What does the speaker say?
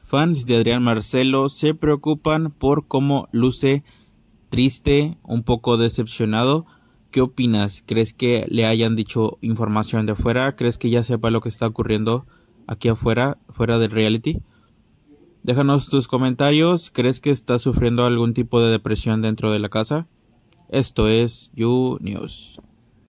fans de Adrián Marcelo se preocupan por cómo luce triste, un poco decepcionado. ¿Qué opinas? ¿Crees que le hayan dicho información de afuera? ¿Crees que ya sepa lo que está ocurriendo aquí afuera, fuera del reality? Déjanos tus comentarios. ¿Crees que está sufriendo algún tipo de depresión dentro de la casa? Esto es You News.